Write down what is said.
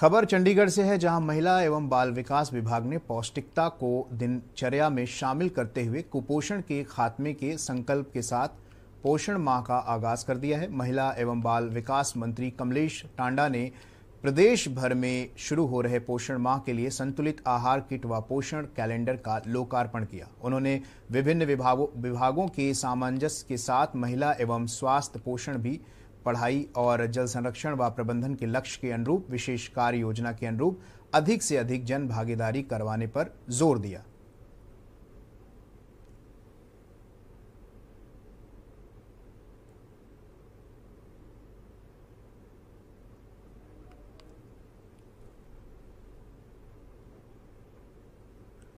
खबर चंडीगढ़ से है जहां महिला एवं बाल विकास विभाग ने पौष्टिकता को दिनचर्या में शामिल करते हुए कुपोषण के खात्मे के संकल्प के साथ पोषण माह का आगाज कर दिया है महिला एवं बाल विकास मंत्री कमलेश टांडा ने प्रदेश भर में शुरू हो रहे पोषण माह के लिए संतुलित आहार किट व पोषण कैलेंडर का लोकार्पण किया उन्होंने विभिन्न विभागों विभागों के सामंजस्य के साथ महिला एवं स्वास्थ्य पोषण भी पढ़ाई और जल संरक्षण व प्रबंधन के लक्ष्य के अनुरूप विशेष कार्य योजना के अनुरूप अधिक से अधिक जन भागीदारी करवाने पर जोर दिया